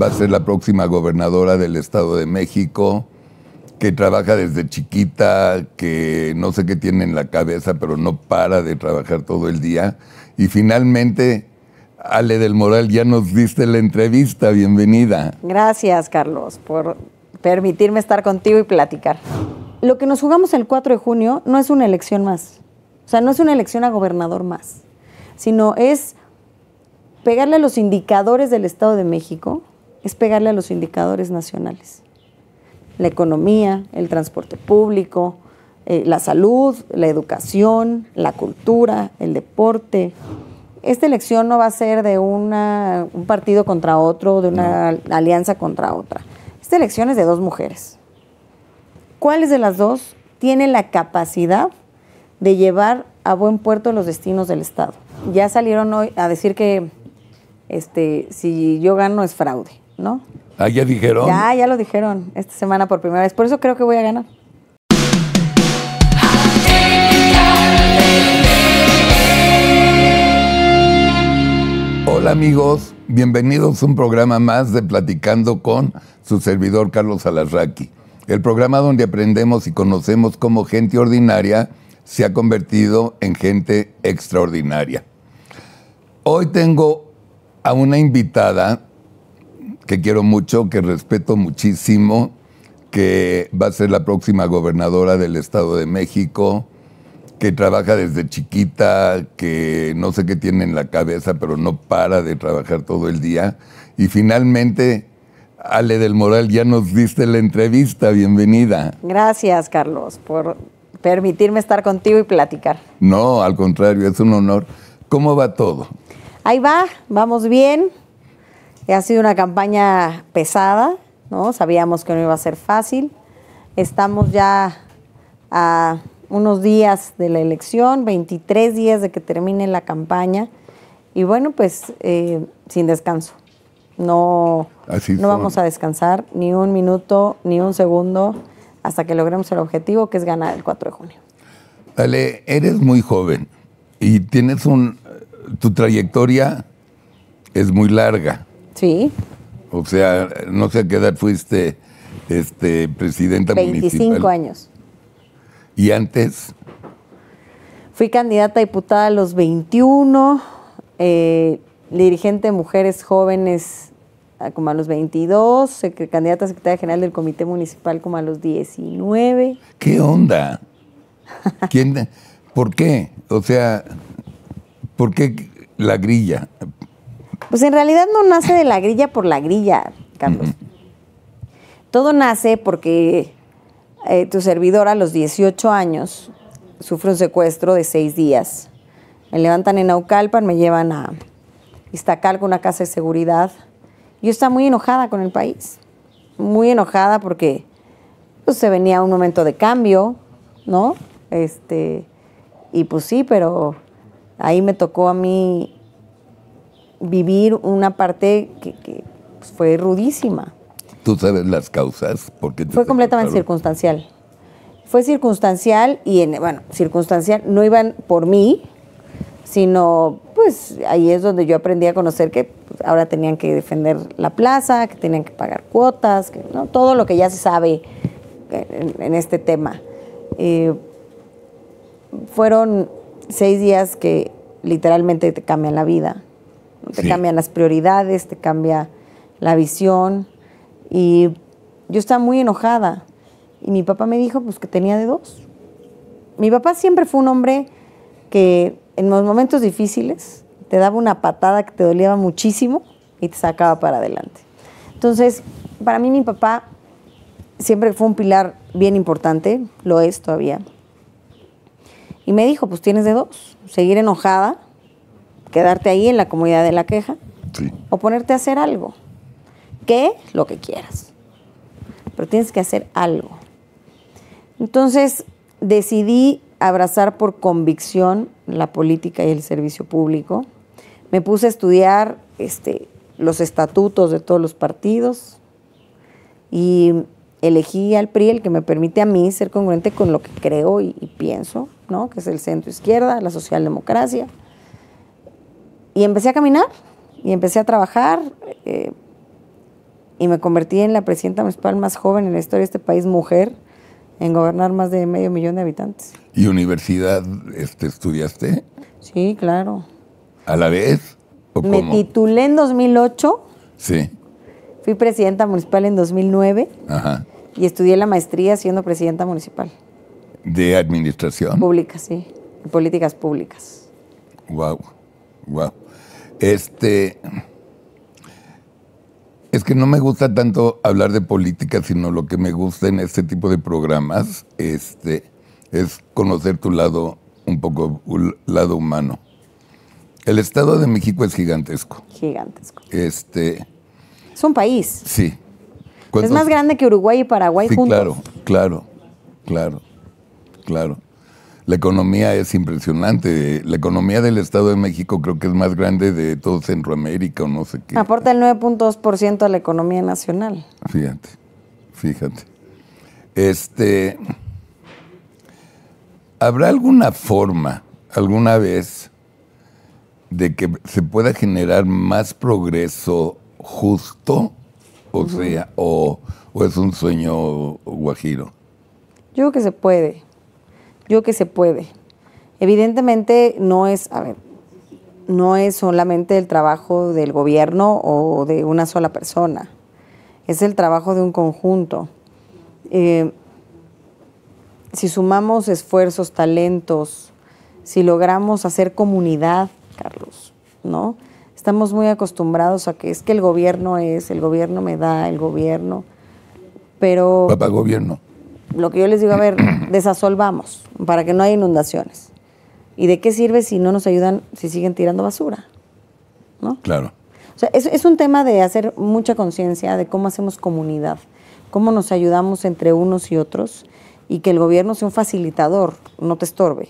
va a ser la próxima gobernadora del Estado de México, que trabaja desde chiquita, que no sé qué tiene en la cabeza, pero no para de trabajar todo el día. Y finalmente, Ale del Moral, ya nos diste la entrevista, bienvenida. Gracias, Carlos, por permitirme estar contigo y platicar. Lo que nos jugamos el 4 de junio no es una elección más, o sea, no es una elección a gobernador más, sino es pegarle a los indicadores del Estado de México, es pegarle a los indicadores nacionales. La economía, el transporte público, eh, la salud, la educación, la cultura, el deporte. Esta elección no va a ser de un partido contra otro, de una alianza contra otra. Esta elección es de dos mujeres. ¿Cuáles de las dos tiene la capacidad de llevar a buen puerto los destinos del Estado? Ya salieron hoy a decir que este, si yo gano es fraude. ¿no? Ah, ya dijeron. Ya, ya lo dijeron esta semana por primera vez. Por eso creo que voy a ganar. Hola amigos, bienvenidos a un programa más de Platicando con su servidor Carlos Alarraqui, el programa donde aprendemos y conocemos cómo gente ordinaria se ha convertido en gente extraordinaria. Hoy tengo a una invitada que quiero mucho, que respeto muchísimo, que va a ser la próxima gobernadora del Estado de México, que trabaja desde chiquita, que no sé qué tiene en la cabeza, pero no para de trabajar todo el día. Y finalmente, Ale del Moral, ya nos diste la entrevista, bienvenida. Gracias, Carlos, por permitirme estar contigo y platicar. No, al contrario, es un honor. ¿Cómo va todo? Ahí va, vamos bien, ha sido una campaña pesada, ¿no? Sabíamos que no iba a ser fácil. Estamos ya a unos días de la elección, 23 días de que termine la campaña. Y bueno, pues eh, sin descanso. No, no vamos a descansar ni un minuto, ni un segundo, hasta que logremos el objetivo, que es ganar el 4 de junio. Dale, eres muy joven y tienes un... Tu trayectoria es muy larga. O sea, no sé a qué edad fuiste este, presidenta 25 años. ¿Y antes? Fui candidata a diputada a los 21, eh, dirigente de mujeres jóvenes como a los 22, candidata a secretaria general del Comité Municipal como a los 19. ¿Qué onda? ¿Quién, ¿Por qué? O sea, ¿por qué la grilla? Pues en realidad no nace de la grilla por la grilla, Carlos. Todo nace porque eh, tu servidora a los 18 años sufre un secuestro de seis días. Me levantan en Naucalpan, me llevan a Iztacalco, una casa de seguridad. Yo estaba muy enojada con el país, muy enojada porque pues, se venía un momento de cambio, ¿no? Este, y pues sí, pero ahí me tocó a mí vivir una parte que, pues, fue rudísima. ¿Tú sabes las causas? Porque fue completamente circunstancial. Fue circunstancial y, en, bueno, circunstancial, no iban por mí, sino pues ahí es donde yo aprendí a conocer que pues, ahora tenían que defender la plaza, que tenían que pagar cuotas, que, ¿no? todo lo que ya se sabe en, este tema. Eh, fueron seis días que literalmente te cambian la vida. Te cambian las prioridades, te cambia la visión. Y yo estaba muy enojada. Y mi papá me dijo pues, que tenía de dos. Mi papá siempre fue un hombre que en los momentos difíciles te daba una patada que te dolía muchísimo y te sacaba para adelante. Entonces, para mí mi papá siempre fue un pilar bien importante, lo es todavía. Y me dijo, pues tienes de dos, seguir enojada quedarte ahí en la comunidad de la queja o ponerte a hacer algo. ¿Qué? Lo que quieras. Pero tienes que hacer algo. Entonces decidí abrazar por convicción la política y el servicio público. Me puse a estudiar este, los estatutos de todos los partidos y elegí al PRI, el que me permite a mí ser congruente con lo que creo y, y pienso, ¿no? que es el centro izquierda, la socialdemocracia. Y empecé a caminar y empecé a trabajar eh, y me convertí en la presidenta municipal más joven en la historia de este país, mujer, en gobernar más de medio millón de habitantes. ¿Y universidad este, estudiaste? Sí, claro. ¿A la vez? me titulé en 2008. Sí. Fui presidenta municipal en 2009. Ajá. Y estudié la maestría siendo presidenta municipal. ¿De administración? Pública, sí. Políticas públicas. Wow, wow. Este. Es que no me gusta tanto hablar de política, sino lo que me gusta en este tipo de programas este, es conocer tu lado, un poco, un lado humano. El Estado de México es gigantesco. Gigantesco. Este, es un país. Sí. Es más grande que Uruguay y Paraguay sí, juntos. Claro, claro, claro, claro. La economía es impresionante. La economía del Estado de México creo que es más grande de todo Centroamérica o no sé qué. Aporta el 9.2% a la economía nacional. Fíjate, fíjate. Este, ¿Habrá alguna forma, alguna vez, de que se pueda generar más progreso justo? O sea, o, o es un sueño guajiro. Yo creo que se puede. Yo que se puede. Evidentemente no es, a ver, no es solamente el trabajo del gobierno o de una sola persona, es el trabajo de un conjunto. Eh, si sumamos esfuerzos, talentos, si logramos hacer comunidad, Carlos, ¿no? Estamos muy acostumbrados a que es que el gobierno es, el gobierno me da, el gobierno, pero... Papá gobierno lo que yo les digo, a ver, desasolvamos para que no haya inundaciones. ¿Y de qué sirve si no nos ayudan, si siguen tirando basura? ¿No? Claro. es, un tema de hacer mucha conciencia de cómo hacemos comunidad, cómo nos ayudamos entre unos y otros y que el gobierno sea un facilitador, no te estorbe.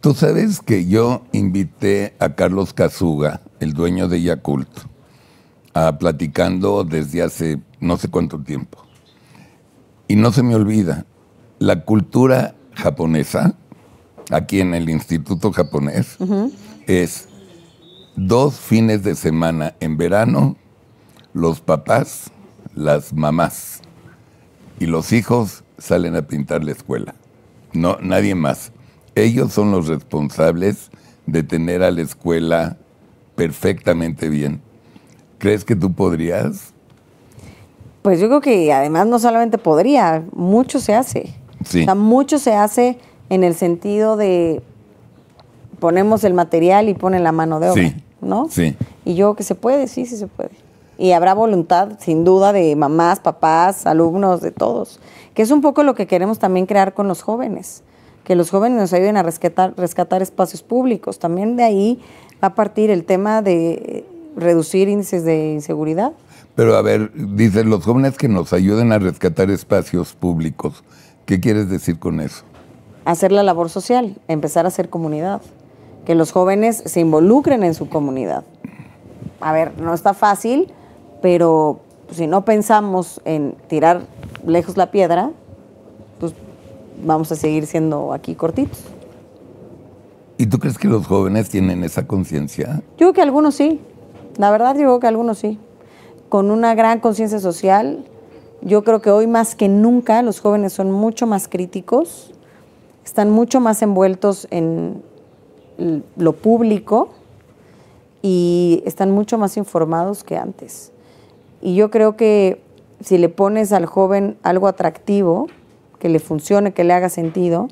Tú sabes que yo invité a Carlos Cazuga, el dueño de Yakult, a platicando desde hace no sé cuánto tiempo. Y no se me olvida, la cultura japonesa, aquí en el Instituto Japonés, es dos fines de semana en verano, los papás, las mamás y los hijos salen a pintar la escuela. No, nadie más. Ellos son los responsables de tener a la escuela perfectamente bien. ¿Crees que tú podrías? Pues yo creo que además no solamente podría, mucho se hace. O sea, mucho se hace en el sentido de ponemos el material y ponen la mano de obra, ¿no? Sí. Y yo que se puede, sí, sí se puede. Y habrá voluntad, sin duda, de mamás, papás, alumnos, de todos. Que es un poco lo que queremos también crear con los jóvenes. Que los jóvenes nos ayuden a rescatar, rescatar espacios públicos. También de ahí va a partir el tema de reducir índices de inseguridad. Pero a ver, dicen los jóvenes que nos ayuden a rescatar espacios públicos. ¿Qué quieres decir con eso? Hacer la labor social, empezar a hacer comunidad, que los jóvenes se involucren en su comunidad. A ver, no está fácil, pero si no pensamos en tirar lejos la piedra, pues vamos a seguir siendo aquí cortitos. ¿Y tú crees que los jóvenes tienen esa conciencia? Yo creo que algunos sí. La verdad, yo creo que algunos sí. Con una gran conciencia social, yo creo que hoy más que nunca los jóvenes son mucho más críticos, están mucho más envueltos en lo público y están mucho más informados que antes. Y yo creo que si le pones al joven algo atractivo, que le funcione, que le haga sentido,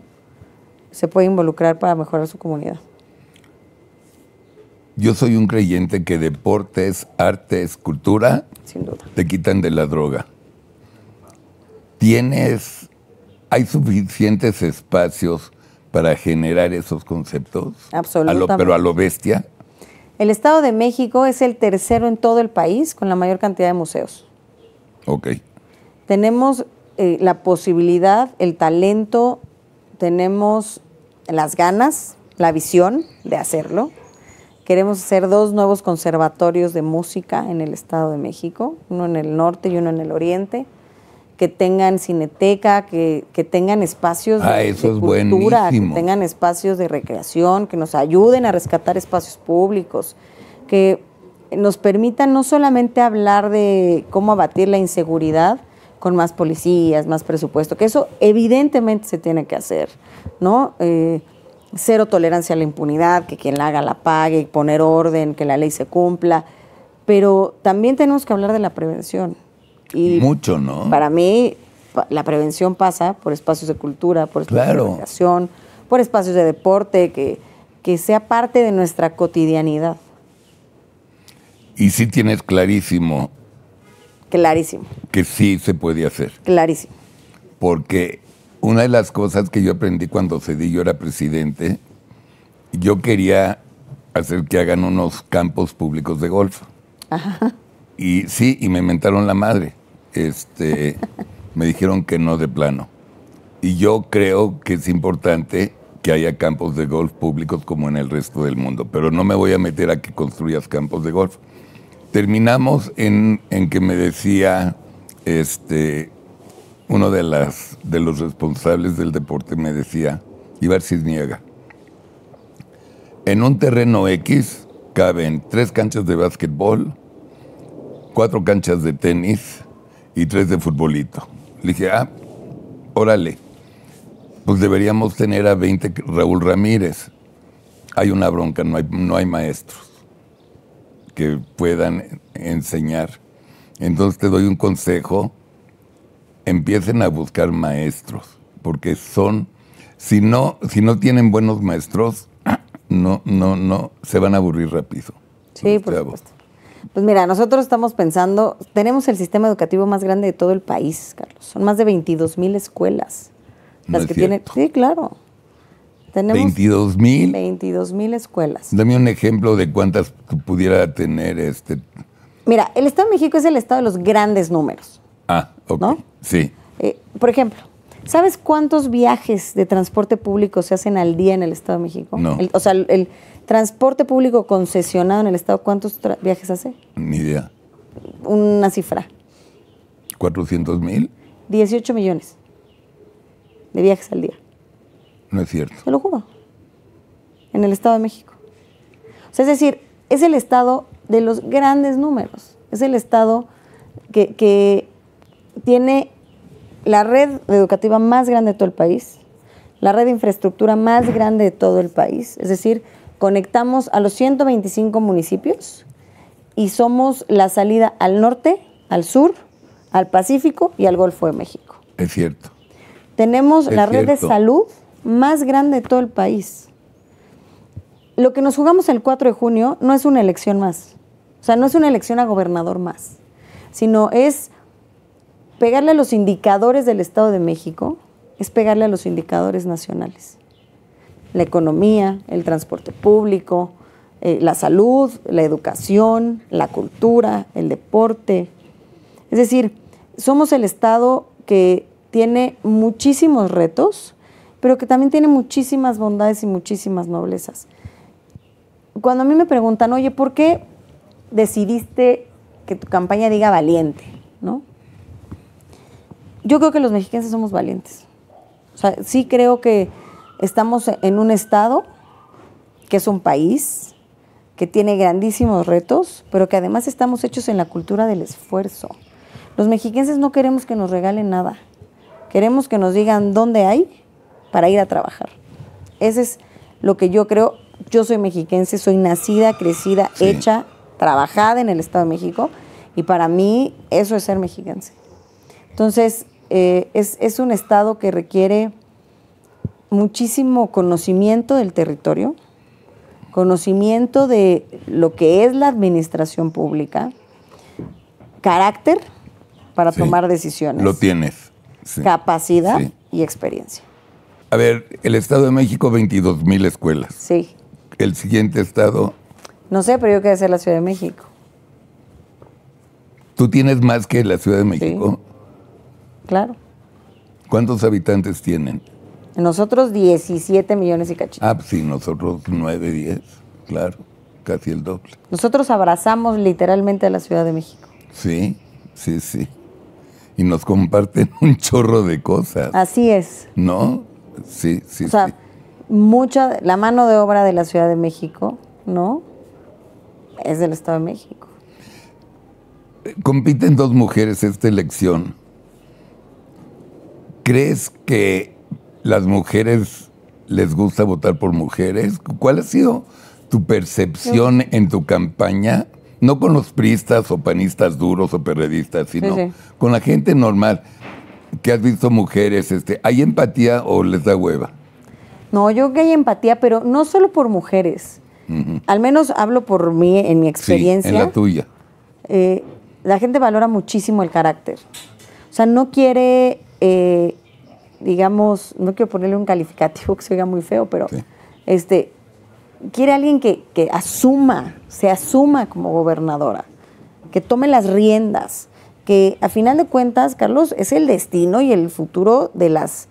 se puede involucrar para mejorar su comunidad. Yo soy un creyente que deportes, artes, cultura te quitan de la droga. ¿Tienes, hay suficientes espacios para generar esos conceptos? Absolutamente. pero a lo bestia. El Estado de México es el tercero en todo el país con la mayor cantidad de museos. Ok. Tenemos eh, la posibilidad, el talento, tenemos las ganas, la visión de hacerlo. Queremos hacer dos nuevos conservatorios de música en el Estado de México, uno en el norte y uno en el oriente que tengan cineteca, que, tengan espacios ah, de, cultura, que tengan espacios de recreación, que nos ayuden a rescatar espacios públicos, que nos permitan no solamente hablar de cómo abatir la inseguridad con más policías, más presupuesto, que eso evidentemente se tiene que hacer, ¿no? Eh, cero tolerancia a la impunidad, que quien la haga la pague, poner orden, que la ley se cumpla, pero también tenemos que hablar de la prevención mucho, ¿no? Para mí, la prevención pasa por espacios de cultura, por espacios de educación, por espacios de deporte, que, que sea parte de nuestra cotidianidad. Y sí tienes clarísimo. Clarísimo. Que sí se puede hacer. Clarísimo. Porque una de las cosas que yo aprendí cuando cedí, yo era presidente, yo quería hacer que hagan unos campos públicos de golf. Ajá. Y sí, y me inventaron la madre este, me dijeron que no de plano. Y yo creo que es importante que haya campos de golf públicos como en el resto del mundo, pero no me voy a meter a que construyas campos de golf. Terminamos en, que me decía este, uno de, los responsables del deporte, me decía, Ibar Cisniega, en un terreno X caben tres canchas de básquetbol, cuatro canchas de tenis, y tres de futbolito. Le dije, ah, órale, pues deberíamos tener a 20 Raúl Ramírez. Hay una bronca, no hay, no hay maestros que puedan enseñar. Entonces te doy un consejo, empiecen a buscar maestros, porque son, si no, si no tienen buenos maestros, no, no, no, se van a aburrir rápido. Sí, por supuesto. Pues mira, nosotros estamos pensando, tenemos el sistema educativo más grande de todo el país, Carlos. Son más de 22 mil escuelas. las que tiene sí, claro. Tenemos 22 mil. 22 mil escuelas. Dame un ejemplo de cuántas pudiera tener este. Mira, el Estado de México es el estado de los grandes números. Ah, ok. ¿no? Sí. Eh, por ejemplo, ¿sabes cuántos viajes de transporte público se hacen al día en el Estado de México? No. o sea, el, Transporte público concesionado en el Estado, ¿cuántos viajes hace? Ni idea. Una cifra. ¿400 mil? 18 millones de viajes al día. No es cierto. Se lo juro. En el Estado de México. es decir, es el Estado de los grandes números. Es el Estado que, que tiene la red educativa más grande de todo el país, la red de infraestructura más grande de todo el país. Es decir, conectamos a los 125 municipios y somos la salida al norte, al sur, al Pacífico y al Golfo de México. Es cierto. Tenemos la red de salud más grande de todo el país. Lo que nos jugamos el 4 de junio no es una elección más. O sea, no es una elección a gobernador más, sino es pegarle a los indicadores del Estado de México, es pegarle a los indicadores nacionales la economía, el transporte público, eh, la salud, la educación, la cultura, el deporte. Es decir, somos el Estado que tiene muchísimos retos, pero que también tiene muchísimas bondades y muchísimas noblezas. Cuando a mí me preguntan, oye, ¿por qué decidiste que tu campaña diga valiente? ¿No? Yo creo que los mexicanos somos valientes. O sea, sí creo que Estamos en un estado que es un país, que tiene grandísimos retos, pero que además estamos hechos en la cultura del esfuerzo. Los mexiquenses no queremos que nos regalen nada, queremos que nos digan dónde hay para ir a trabajar. Ese es lo que yo creo. Yo soy mexiquense, soy nacida, crecida, hecha, trabajada en el Estado de México, y para mí eso es ser mexiquense. Entonces, eh, es, es un estado que requiere muchísimo conocimiento del territorio, conocimiento de lo que es la administración pública, carácter para tomar decisiones. Lo tienes. capacidad y experiencia. A ver, el Estado de México, 22 mil escuelas. Sí. El siguiente estado. No sé, pero yo quería ser la Ciudad de México. ¿Tú tienes más que la Ciudad de México? Claro. ¿Cuántos habitantes tienen? Nosotros 17 millones y cachito. Ah, pues sí, nosotros 9, 10, claro, casi el doble. Nosotros abrazamos literalmente a la Ciudad de México. Sí, sí, sí. Y nos comparten un chorro de cosas. Así es. ¿No? Sí, sí, o sea, Mucha, la mano de obra de la Ciudad de México, ¿no? Es del Estado de México. Compiten dos mujeres esta elección. ¿Crees que las mujeres les gusta votar por mujeres. ¿Cuál ha sido tu percepción en tu campaña? No con los pristas o panistas duros o perredistas, sino con la gente normal que has visto mujeres. Este, ¿Hay empatía o les da hueva? No, yo creo que hay empatía, pero no solo por mujeres. Al menos hablo por mí, en mi experiencia. en la tuya. Eh, la gente valora muchísimo el carácter. O sea, no quiere eh, digamos, no quiero ponerle un calificativo que se oiga muy feo, pero este, quiere alguien que, asuma, se asuma como gobernadora, que tome las riendas, que a final de cuentas, Carlos, es el destino y el futuro de las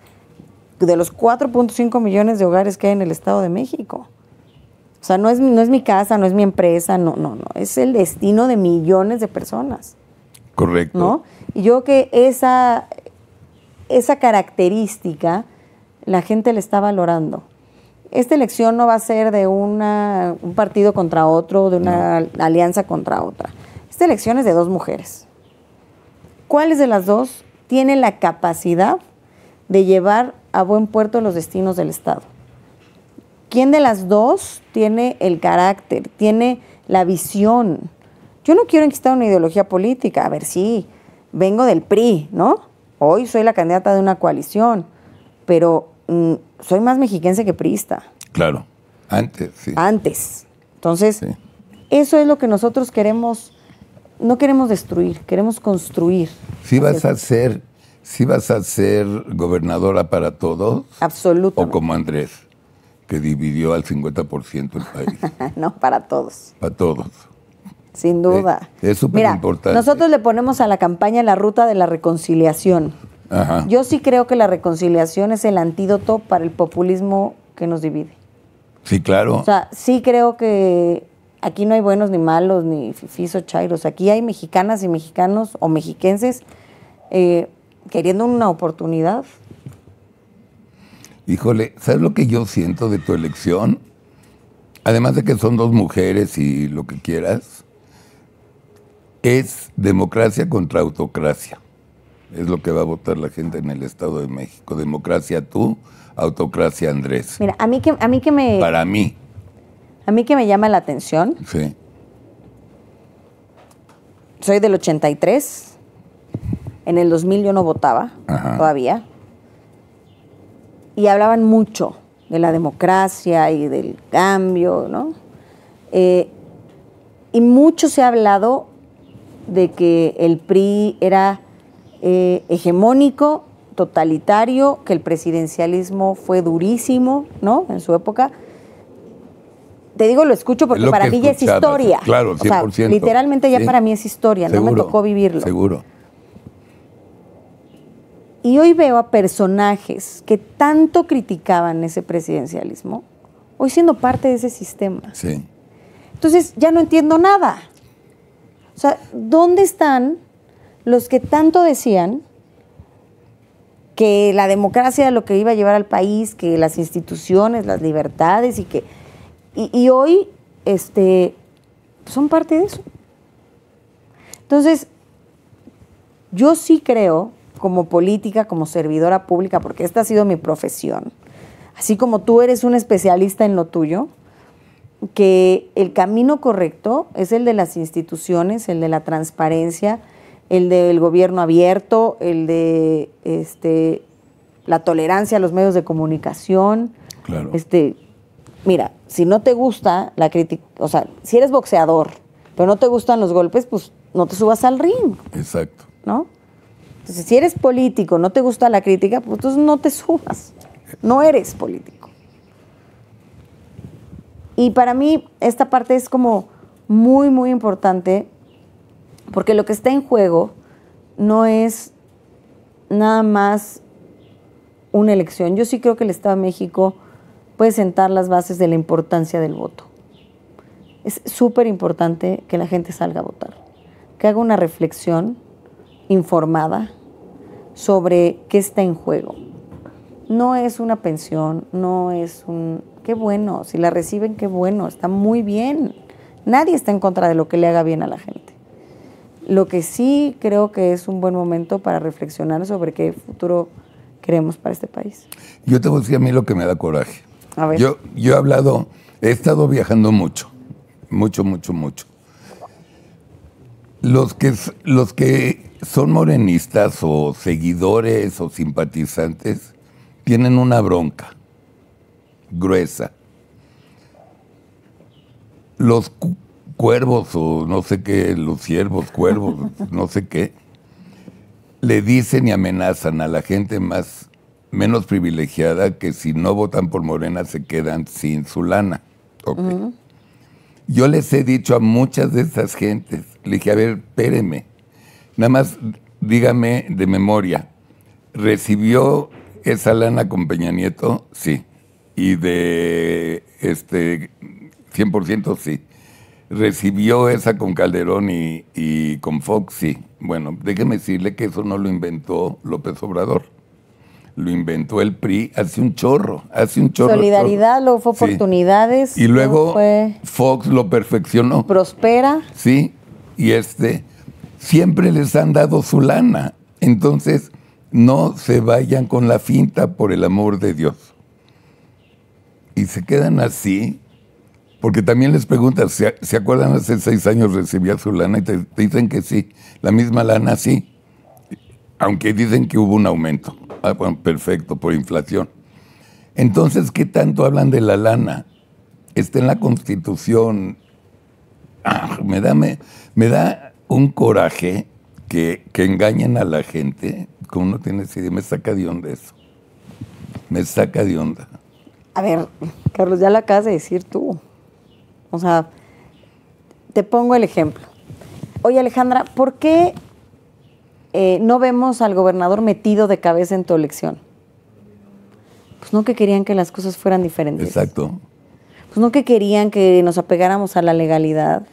de los 4.5 millones de hogares que hay en el Estado de México. O sea, no es, no es mi casa, no es mi empresa, no, no, no, es el destino de millones de personas. Correcto. Y yo creo que esa, esa característica la gente le está valorando. Esta elección no va a ser de un partido contra otro, de una alianza contra otra. Esta elección es de dos mujeres. ¿Cuáles de las dos tiene la capacidad de llevar a buen puerto los destinos del Estado? ¿Quién de las dos tiene el carácter, tiene la visión? Yo no quiero enquistar una ideología política, a ver, sí, vengo del PRI, ¿no? Hoy soy la candidata de una coalición, pero mm, soy más mexiquense que priista. Claro, antes, sí. Antes. Entonces, eso es lo que nosotros queremos, no queremos destruir, queremos construir. Si vas a ser, si vas a ser gobernadora para todos. Absolutamente. O como Andrés, que dividió al 50% el país. no, para todos. Para todos. Sin duda. es súper importante. Nosotros le ponemos a la campaña la ruta de la reconciliación. Yo sí creo que la reconciliación es el antídoto para el populismo que nos divide. Sí, claro. O sea, sí creo que aquí no hay buenos ni malos, ni fifís o chairos. Aquí hay mexicanas y mexicanos o mexiquenses eh, queriendo una oportunidad. Híjole, ¿sabes lo que yo siento de tu elección? Además de que son dos mujeres y lo que quieras, es democracia contra autocracia. Es lo que va a votar la gente en el Estado de México. Democracia tú, autocracia Andrés. Mira, a mí que, a mí que me... Para mí. A mí que me llama la atención. Sí. Soy del 83. En el 2000 yo no votaba todavía. Y hablaban mucho de la democracia y del cambio, ¿no? Eh, y mucho se ha hablado de que el PRI era eh, hegemónico, totalitario, que el presidencialismo fue durísimo, ¿no? En su época. Te digo, lo escucho porque para mí ya es historia. Claro, 100%. literalmente ya para mí es historia, no me tocó vivirlo. Seguro. Y hoy veo a personajes que tanto criticaban ese presidencialismo, hoy siendo parte de ese sistema. Sí. Entonces ya no entiendo nada. O sea, ¿dónde están los que tanto decían que la democracia era lo que iba a llevar al país, que las instituciones, las libertades y que... Y, y hoy este, son parte de eso. Entonces, yo sí creo, como política, como servidora pública, porque esta ha sido mi profesión, así como tú eres un especialista en lo tuyo, que el camino correcto es el de las instituciones, el de la transparencia, el del gobierno abierto, el de este, la tolerancia a los medios de comunicación. Claro. Este, mira, si no te gusta la crítica, o sea, si eres boxeador, pero no te gustan los golpes, pues no te subas al ring. Exacto. ¿No? Entonces, si eres político, no te gusta la crítica, pues entonces no te subas. No eres político. Y para mí esta parte es como muy, muy importante, porque lo que está en juego no es nada más una elección. Yo sí creo que el Estado de México puede sentar las bases de la importancia del voto. Es súper importante que la gente salga a votar, que haga una reflexión informada sobre qué está en juego. No es una pensión, no es un, qué bueno, si la reciben, qué bueno, está muy bien. Nadie está en contra de lo que le haga bien a la gente. Lo que sí creo que es un buen momento para reflexionar sobre qué futuro queremos para este país. Yo te voy a decir a mí lo que me da coraje. Yo, yo he hablado, he estado viajando mucho, mucho, mucho, mucho. Los que, los que son morenistas o seguidores o simpatizantes tienen una bronca gruesa. Los cuervos o no sé qué, los ciervos, cuervos, no sé qué, le dicen y amenazan a la gente más menos privilegiada que si no votan por Morena se quedan sin su lana. Yo les he dicho a muchas de esas gentes, le dije, a ver, péreme, nada más dígame de memoria, ¿recibió esa lana con Peña Nieto? Sí y de este 100% sí. Recibió esa con Calderón y, con Fox, sí. Bueno, déjeme decirle que eso no lo inventó López Obrador. Lo inventó el PRI hace un chorro, hace un chorro. Solidaridad, luego fue oportunidades. Y luego Fox lo perfeccionó. Prospera. Sí, y este, siempre les han dado su lana. Entonces, no se vayan con la finta, por el amor de Dios y se quedan así, porque también les preguntas, ¿se, ¿se acuerdan hace seis años recibía su lana? Y te, dicen que sí, la misma lana sí, aunque dicen que hubo un aumento. Ah, perfecto, por inflación. Entonces, ¿qué tanto hablan de la lana? Está en la Constitución. Ah, me, da, me, da un coraje que, engañen a la gente, como no tienes idea, me saca de onda eso. Me saca de onda. A ver, Carlos, ya la acabas de decir tú. O sea, te pongo el ejemplo. Oye, Alejandra, ¿por qué eh, no vemos al gobernador metido de cabeza en tu elección? Pues no que querían que las cosas fueran diferentes. Exacto. Pues no que querían que nos apegáramos a la legalidad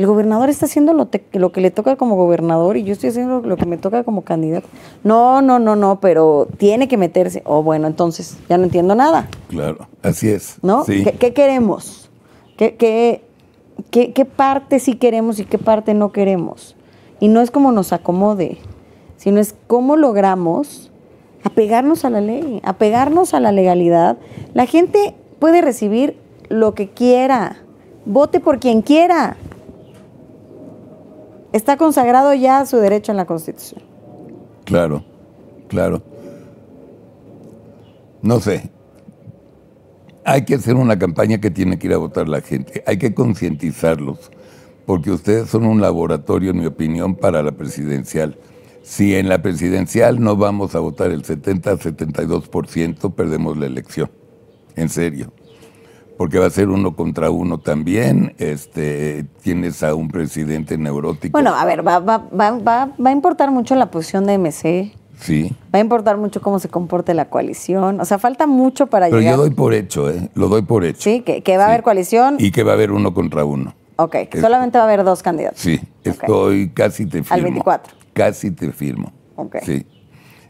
el gobernador está haciendo lo, que le toca como gobernador y yo estoy haciendo lo que me toca como candidato. No, no, no, no, pero tiene que meterse. Oh, bueno, entonces ya no entiendo nada. Claro, así es. ¿No? ¿Qué, queremos? ¿Qué, qué parte sí queremos y qué parte no queremos? Y no es como nos acomode, sino es cómo logramos apegarnos a la ley, apegarnos a la legalidad. La gente puede recibir lo que quiera, vote por quien quiera. Está consagrado ya su derecho en la Constitución. Claro, claro. No sé. Hay que hacer una campaña que tiene que ir a votar la gente. Hay que concientizarlos, porque ustedes son un laboratorio, en mi opinión, para la presidencial. Si en la presidencial no vamos a votar el 70-72%, perdemos la elección. En serio porque va a ser uno contra uno también. Este, tienes a un presidente neurótico. Bueno, a ver, va, a importar mucho la posición de MC. Sí. Va a importar mucho cómo se comporte la coalición. O sea, falta mucho para llegar. Pero yo doy por hecho, ¿eh? Lo doy por hecho. Sí, que, va a haber coalición. Y que va a haber uno contra uno. Ok, solamente va a haber dos candidatos. Sí, estoy casi te firmo. Al 24. Casi te firmo. Ok. Sí.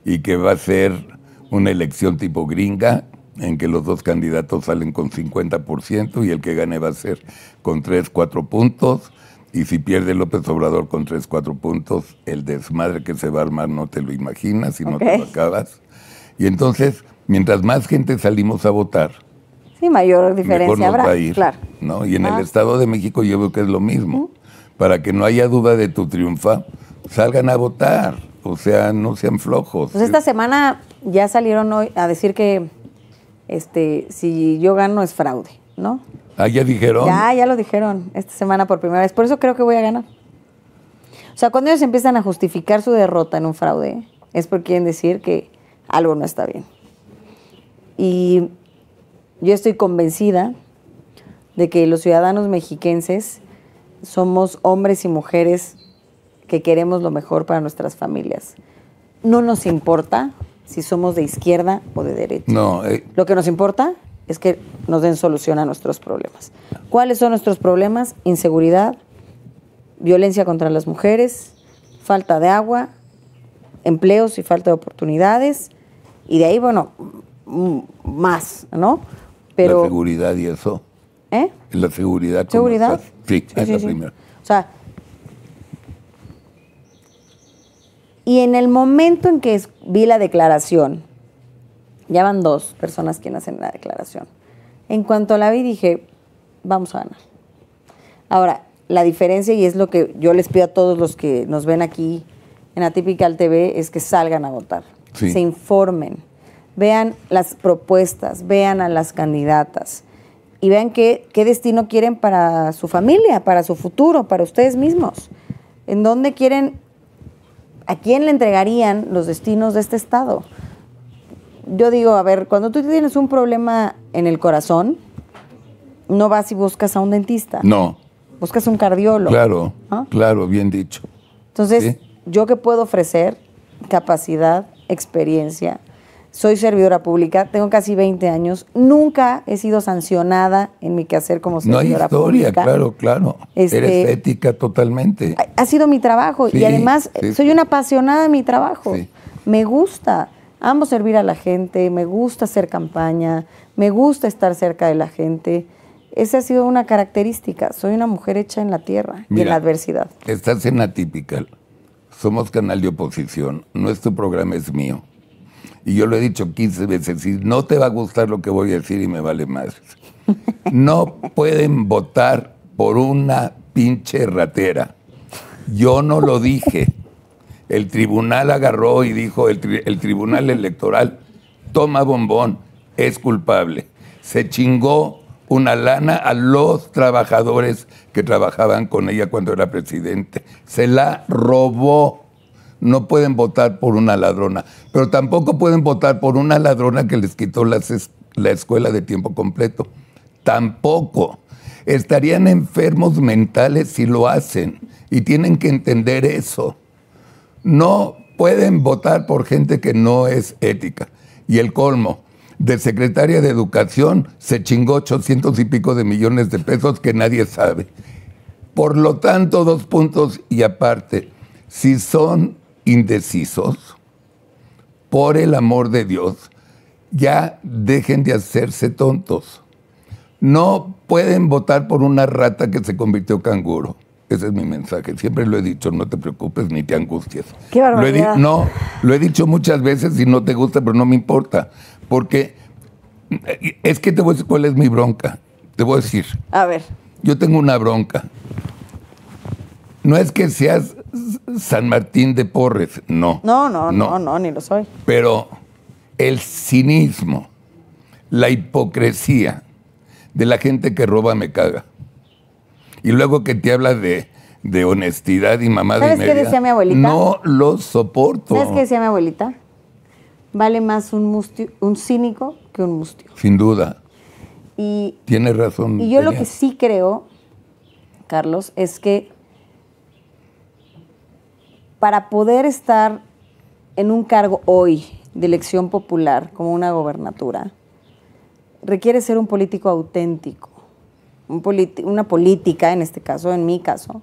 Y que va a ser una elección tipo gringa en que los dos candidatos salen con 50% y el que gane va a ser con 3, 4 puntos. Y si pierde López Obrador con 3, 4 puntos, el desmadre que se va a armar no te lo imaginas y no te lo acabas. Y entonces, mientras más gente salimos a votar, sí, mayor diferencia habrá, va a ir, ¿no? Y en el Estado de México yo veo que es lo mismo. Para que no haya duda de tu triunfa, salgan a votar. O sea, no sean flojos. Pues esta semana ya salieron hoy a decir que este, si yo gano es fraude, ¿no? Ah, ya dijeron. Ya, ya lo dijeron esta semana por primera vez. Por eso creo que voy a ganar. O sea, cuando ellos empiezan a justificar su derrota en un fraude, es porque quieren decir que algo no está bien. Y yo estoy convencida de que los ciudadanos mexiquenses somos hombres y mujeres que queremos lo mejor para nuestras familias. No nos importa si somos de izquierda o de derecha. No, eh. Lo que nos importa es que nos den solución a nuestros problemas. ¿Cuáles son nuestros problemas? Inseguridad, violencia contra las mujeres, falta de agua, empleos y falta de oportunidades. Y de ahí, bueno, más, ¿no? Pero, la seguridad y eso. ¿Eh? La seguridad. ¿Seguridad? Sí, esa es la sí. O sea, Y en el momento en que vi la declaración, ya van dos personas quienes hacen la declaración. En cuanto la vi dije, vamos a ganar. Ahora, la diferencia, y es lo que yo les pido a todos los que nos ven aquí en Atypical TV, es que salgan a votar, se informen, vean las propuestas, vean a las candidatas y vean qué, qué destino quieren para su familia, para su futuro, para ustedes mismos. En dónde quieren ¿a quién le entregarían los destinos de este Estado? Yo digo, a ver, cuando tú tienes un problema en el corazón, no vas y buscas a un dentista. No. Buscas un cardiólogo. Claro, ¿Ah? claro, bien dicho. Entonces, ¿yo qué puedo ofrecer? Capacidad, experiencia, soy servidora pública, tengo casi 20 años, nunca he sido sancionada en mi quehacer como servidora pública. No hay historia, claro, claro. Eres este, ética totalmente. Ha, sido mi trabajo y además soy una apasionada de mi trabajo. Me gusta, amo servir a la gente, me gusta hacer campaña, me gusta estar cerca de la gente. Esa ha sido una característica. Soy una mujer hecha en la tierra y en la adversidad. Estás una típica, Somos canal de oposición. Nuestro programa es mío y yo lo he dicho 15 veces, si no te va a gustar lo que voy a decir y me vale más. No pueden votar por una pinche ratera. Yo no lo dije. El tribunal agarró y dijo, el, el tribunal electoral, toma bombón, es culpable. Se chingó una lana a los trabajadores que trabajaban con ella cuando era presidente. Se la robó no pueden votar por una ladrona, pero tampoco pueden votar por una ladrona que les quitó las la escuela de tiempo completo. Tampoco. Estarían enfermos mentales si lo hacen y tienen que entender eso. No pueden votar por gente que no es ética. Y el colmo, de secretaria de Educación se chingó 800 y pico de millones de pesos que nadie sabe. Por lo tanto, dos puntos y aparte, si son indecisos, por el amor de Dios, ya dejen de hacerse tontos. No pueden votar por una rata que se convirtió canguro. Ese es mi mensaje. Siempre lo he dicho, no te preocupes ni te angusties. no, lo he dicho muchas veces y no te gusta, pero no me importa. Porque eh, es que te voy a decir cuál es mi bronca. Te voy a decir. A ver. Yo tengo una bronca. No es que seas San Martín de Porres, no. No, no, no, no, ni lo soy. Pero el cinismo, la hipocresía de la gente que roba me caga. Y luego que te habla de, honestidad y mamá ¿Sabes qué decía mi abuelita? No lo soporto. ¿Sabes qué decía mi abuelita? Vale más un, un cínico que un mustio. Sin duda. Y, Tienes razón. Y yo lo que sí creo, Carlos, es que para poder estar en un cargo hoy de elección popular como una gobernatura, requiere ser un político auténtico, una política, en este caso, en mi caso,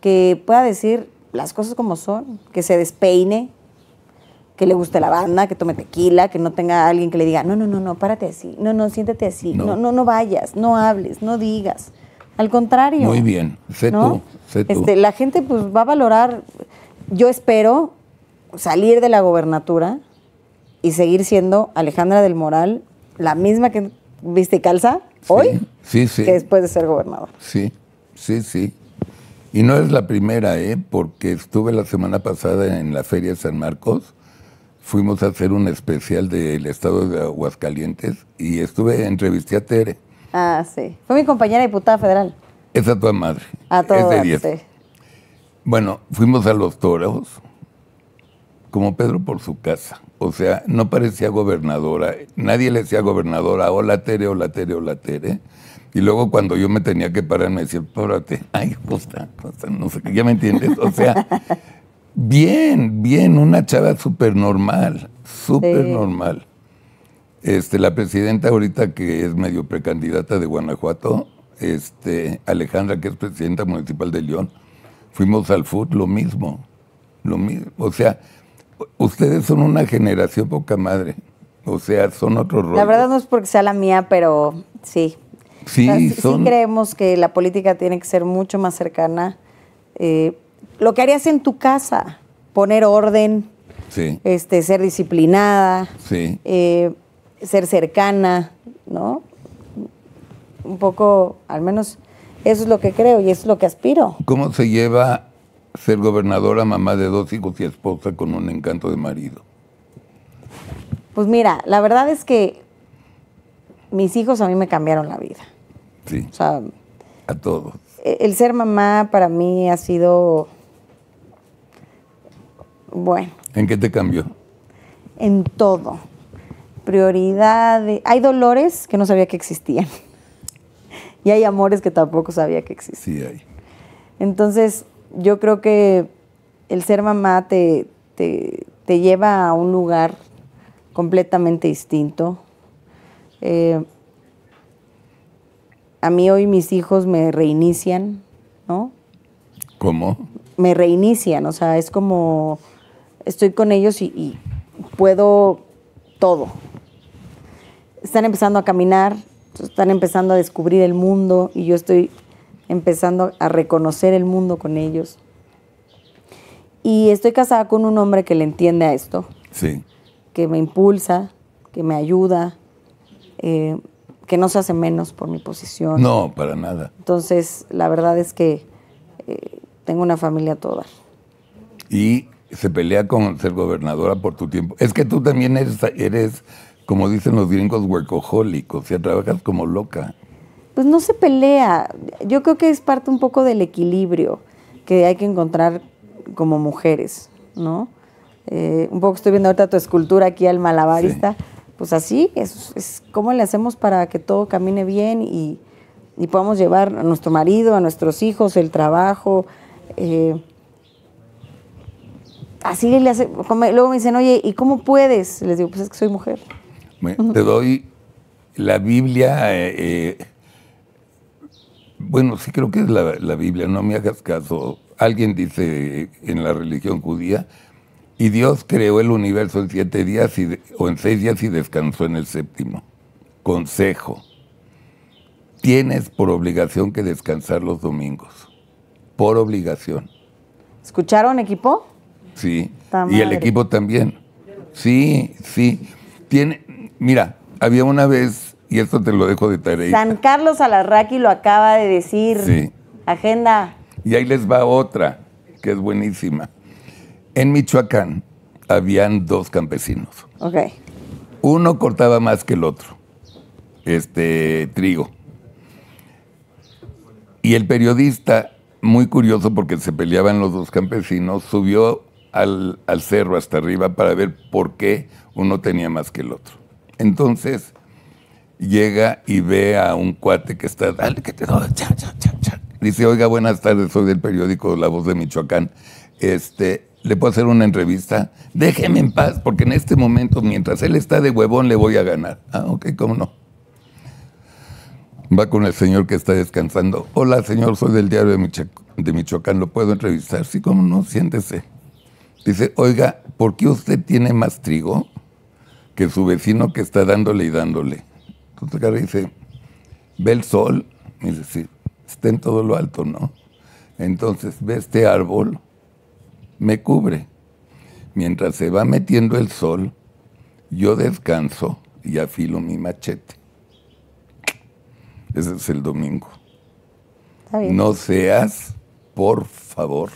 que pueda decir las cosas como son, que se despeine, que le guste la banda, que tome tequila, que no tenga alguien que le diga, no, no, no, no, párate así, no, no, siéntate así, no, no, no, vayas, no hables, no digas. Al contrario. Muy bien, sé tú, sé tú. Este, la gente pues va a valorar yo espero salir de la gobernatura y seguir siendo Alejandra del Moral, la misma que viste y calza hoy, que después de ser gobernador. Sí, sí, sí. Y no es la primera, ¿eh? porque estuve la semana pasada en la Feria de San Marcos, fuimos a hacer un especial del estado de Aguascalientes y estuve, entrevisté a Tere. Ah, sí. Fue mi compañera diputada federal. Es a tu madre. A todos. Bueno, fuimos a los toros, como Pedro por su casa. O sea, no parecía gobernadora. Nadie le decía gobernadora, hola Tere, hola Tere, hola Tere. Y luego cuando yo me tenía que parar, me decía, párate, ay, justa, no sé qué, ya me entiendes. O sea, bien, bien, una chava súper normal, súper normal. Este, la presidenta ahorita que es medio precandidata de Guanajuato, este, Alejandra, que es presidenta municipal de León, Fuimos al fútbol, lo mismo, lo mismo. O sea, ustedes son una generación poca madre. O sea, son otro rollo. La verdad no es porque sea la mía, pero sí. Sí, sí creemos que la política tiene que ser mucho más cercana. Eh, lo que harías en tu casa, poner orden, sí. este, ser disciplinada, eh, ser cercana, ¿no? Un poco, al menos eso es lo que creo y eso es lo que aspiro. ¿Cómo se lleva ser gobernadora, mamá de dos hijos y esposa con un encanto de marido? Pues mira, la verdad es que mis hijos a mí me cambiaron la vida. Sí. O sea, a todos. E-, el ser mamá para mí ha sido bueno. ¿En qué te cambió? En todo. Prioridades. Hay dolores que no sabía que existían. Y hay amores que tampoco sabía que existían. Sí, hay. Entonces, yo creo que el ser mamá te, te, lleva a un lugar completamente distinto. Eh, a mí hoy mis hijos me reinician, ¿no? ¿Cómo? Me reinician, o sea, es como estoy con ellos y puedo todo. Están empezando a caminar, están empezando a descubrir el mundo y yo estoy empezando a reconocer el mundo con ellos. Y estoy casada con un hombre que le entiende a esto. Sí. Que me impulsa, que me ayuda, eh, que no se hace menos por mi posición. No, para nada. Entonces, la verdad es que eh, tengo una familia toda. Y se pelea con ser gobernadora por tu tiempo. Es que tú también eres como dicen los gringos, huercohólicos, ya trabajas como loca. Pues no se pelea. Yo creo que es parte un poco del equilibrio que hay que encontrar como mujeres, ¿no? Eh, un poco estoy viendo ahorita tu escultura aquí al malabarista. Pues así, es, es cómo le hacemos para que todo camine bien y, podamos llevar a nuestro marido, a nuestros hijos, el trabajo. Eh, así le hace, luego me dicen, oye, ¿y cómo puedes? Les digo, pues es que soy mujer te doy la Biblia, eh, eh, bueno, sí creo que es la, Biblia, no me hagas caso. Alguien dice en la religión judía, y Dios creó el universo en siete días o en seis días y descansó en el séptimo. Consejo, tienes por obligación que descansar los domingos, por obligación. ¿Escucharon equipo? Sí, y el equipo también. Sí, sí. Tiene, Mira, había una vez, y esto te lo dejo de tarea. San Carlos Alarraqui lo acaba de decir. Sí. Agenda. Y ahí les va otra, que es buenísima. En Michoacán habían dos campesinos. Ok. Uno cortaba más que el otro, este trigo. Y el periodista, muy curioso porque se peleaban los dos campesinos, subió al, al cerro hasta arriba para ver por qué uno tenía más que el otro. Entonces llega y ve a un cuate que está, dale que te Dice, oiga, buenas tardes, soy del periódico La Voz de Michoacán. Este, ¿Le puedo hacer una entrevista? Déjeme en paz, porque en este momento, mientras él está de huevón, le voy a ganar. Ah, ok, cómo no. Va con el señor que está descansando. Hola, señor, soy del diario de, de Michoacán, ¿lo puedo entrevistar? Sí, cómo no, siéntese. Dice, oiga, ¿por qué usted tiene más trigo? que su vecino que está dándole y dándole. Entonces dice, ve el sol, y dice, está en todo lo alto, ¿no? Entonces ve este árbol, me cubre. Mientras se va metiendo el sol, yo descanso y afilo mi machete. Ese es el domingo. No seas, por favor.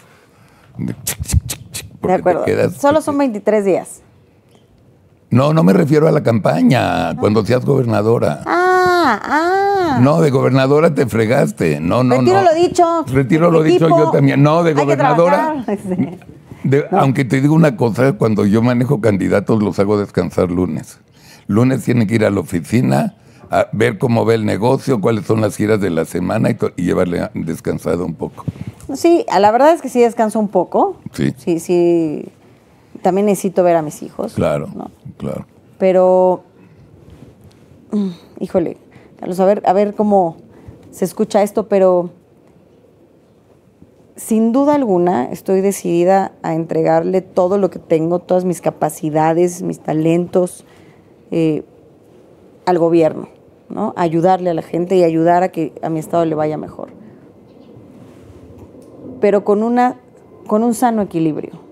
De acuerdo. Solo son 23 días. No, no me refiero a la campaña, cuando seas gobernadora. Ah, ah. No, de gobernadora te fregaste. No, no, no. Retiro lo dicho. Retiro lo dicho yo también. No, de gobernadora. Aunque te digo una cosa, cuando yo manejo candidatos los hago descansar lunes. Lunes tiene que ir a la oficina a ver cómo ve el negocio, cuáles son las giras de la semana y, y llevarle descansado un poco. Sí, la verdad es que sí descanso un poco. Sí. Sí, sí también necesito ver a mis hijos. Claro, claro. Pero, mm, híjole, Carlos, a ver, a ver cómo se escucha esto, pero sin duda alguna estoy decidida a entregarle todo lo que tengo, todas mis capacidades, mis talentos eh, al gobierno, ¿no? Ayudarle a la gente y ayudar a que a mi estado le vaya mejor. Pero con, una, con un sano equilibrio.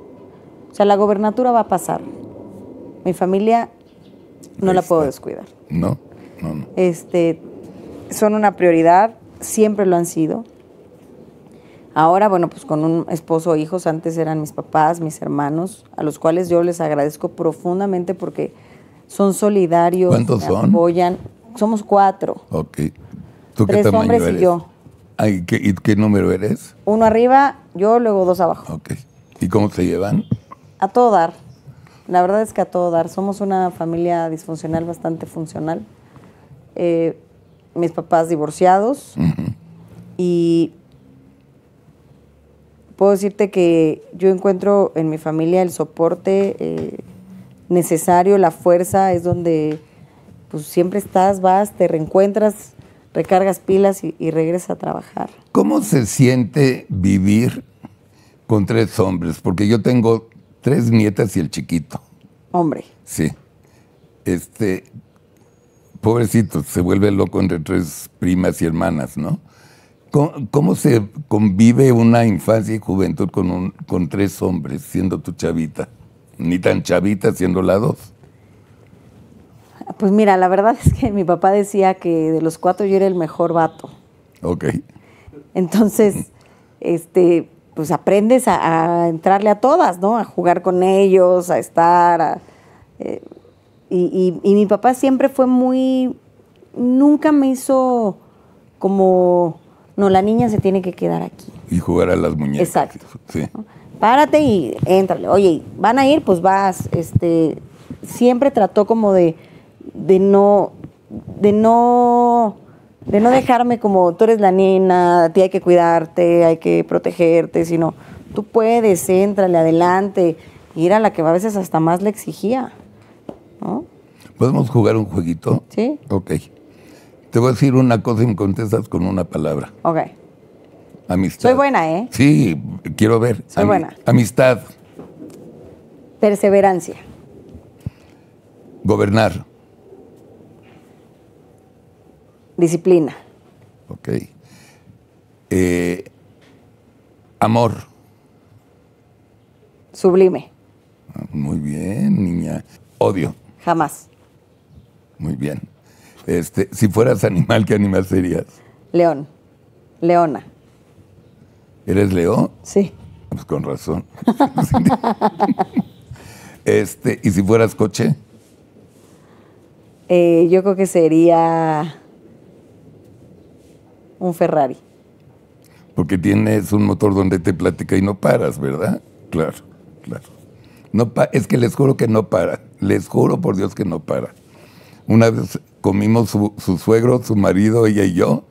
O sea, la gobernatura va a pasar. Mi familia no la puedo este, descuidar. No, no, no. Este, son una prioridad, siempre lo han sido. Ahora, bueno, pues con un esposo o e hijos, antes eran mis papás, mis hermanos, a los cuales yo les agradezco profundamente porque son solidarios, ¿Cuántos son? apoyan. Somos cuatro. Ok. ¿Tú Tres qué hombres y yo. ¿qué, ¿Y qué número eres? Uno arriba, yo, luego dos abajo. Ok. ¿Y cómo se llevan? a todo dar. La verdad es que a todo dar. Somos una familia disfuncional, bastante funcional. Eh, mis papás divorciados. Y puedo decirte que yo encuentro en mi familia el soporte eh, necesario, la fuerza, es donde pues, siempre estás, vas, te reencuentras, recargas pilas y regresas a trabajar. ¿Cómo se siente vivir con tres hombres? Porque yo tengo tres nietas y el chiquito. Hombre. Sí. Este, pobrecito, se vuelve loco entre tres primas y hermanas, ¿no? ¿Cómo, se convive una infancia y juventud con, con tres hombres, siendo tu chavita? Ni tan chavita, siendo la dos. Pues mira, la verdad es que mi papá decía que de los cuatro yo era el mejor vato. Ok. Entonces, este, pues aprendes a, entrarle a todas, ¿no? A jugar con ellos, a estar. Eh, y, mi papá siempre fue muy. Nunca me hizo como. No, la niña se tiene que quedar aquí. Y jugar a las muñecas. Exacto. Sí. Párate y éntrale. Oye, ¿van a ir? Pues vas. Este, siempre trató como de, de no. De no de no dejarme como tú eres la nina, a ti hay que cuidarte, hay que protegerte, sino tú puedes, éntrale adelante. ir a la que a veces hasta más le exigía. ¿no? ¿Podemos jugar un jueguito? Sí. Ok. Te voy a decir una cosa y contestas con una palabra. Ok. Amistad. Soy buena, ¿eh? Sí, quiero ver. Soy buena. Amistad. Perseverancia. Gobernar. Disciplina. Ok. Eh, amor. Sublime. Ah, muy bien, niña. Odio. Jamás. Muy bien. Este, si fueras animal, ¿qué animal serías? León. Leona. ¿Eres león? Sí. Pues con razón. este, ¿y si fueras coche? Eh, yo creo que sería un Ferrari. Porque tienes un motor donde te platica y no paras, ¿verdad? Claro, claro. No es que les juro que no para. Les juro por Dios que no para. Una vez comimos su, suegro, su marido, ella y yo.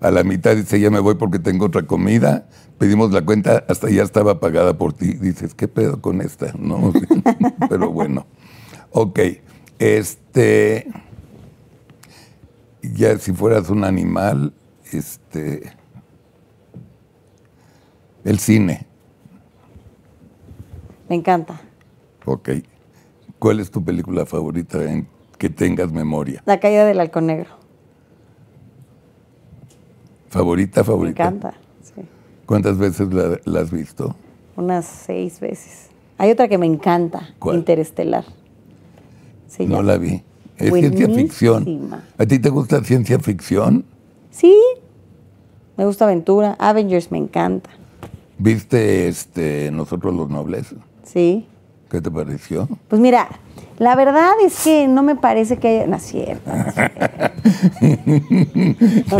A la mitad dice, ya me voy porque tengo otra comida. Pedimos la cuenta, hasta ya estaba pagada por ti. Dices, ¿qué pedo con esta? No, pero bueno. Ok, este... Ya si fueras un animal, este, el cine. Me encanta. Ok. ¿Cuál es tu película favorita en que tengas memoria? La caída del halcón negro. ¿Favorita, favorita? Me encanta, ¿Cuántas veces la, has visto? Unas seis veces. Hay otra que me encanta, ¿Cuál? Interestelar. no la vi. Es ciencia ficción. ¿A ti te gusta ciencia ficción? Sí, me gusta Aventura. Avengers me encanta. ¿Viste este, Nosotros los Nobles? Sí. ¿Qué te pareció? Pues mira, la verdad es que no me parece que haya. No, cierto. ya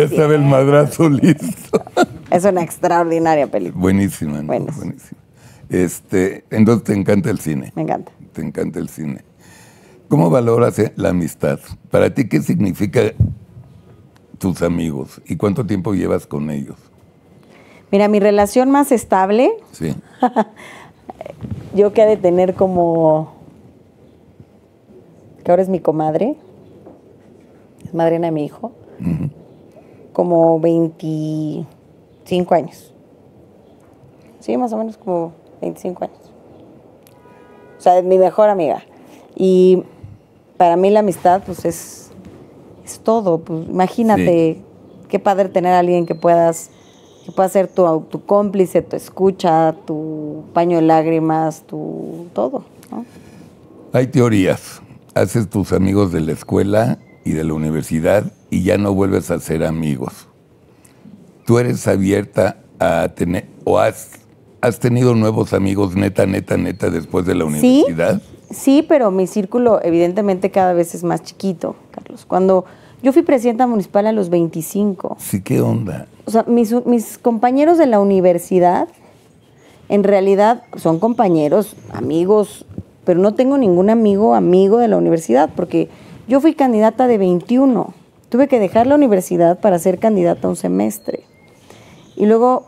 sabe el madrazo listo. es una extraordinaria película. Buenísima, ¿no? Buenísima. Este, entonces te encanta el cine. Me encanta. Te encanta el cine. ¿Cómo valoras eh, la amistad? Para ti, ¿qué significa tus amigos y cuánto tiempo llevas con ellos? Mira, mi relación más estable. Sí. yo que ha de tener como. que ahora es mi comadre. Es madrina de mi hijo. Como 25 años. Sí, más o menos como 25 años. O sea, es mi mejor amiga. Y para mí la amistad, pues es es todo. Pues, imagínate qué padre tener a alguien que puedas que pueda ser tu, tu cómplice, tu escucha, tu paño de lágrimas, tu todo. Hay teorías. Haces tus amigos de la escuela y de la universidad y ya no vuelves a ser amigos. Tú eres abierta a tener, o has, has tenido nuevos amigos neta, neta, neta después de la universidad. ¿Sí? Sí, pero mi círculo evidentemente cada vez es más chiquito, Carlos. Cuando yo fui presidenta municipal a los 25. Sí, ¿qué onda? O sea, mis, compañeros de la universidad en realidad son compañeros, amigos, pero no tengo ningún amigo, amigo de la universidad, porque yo fui candidata de 21. Tuve que dejar la universidad para ser candidata un semestre. Y luego,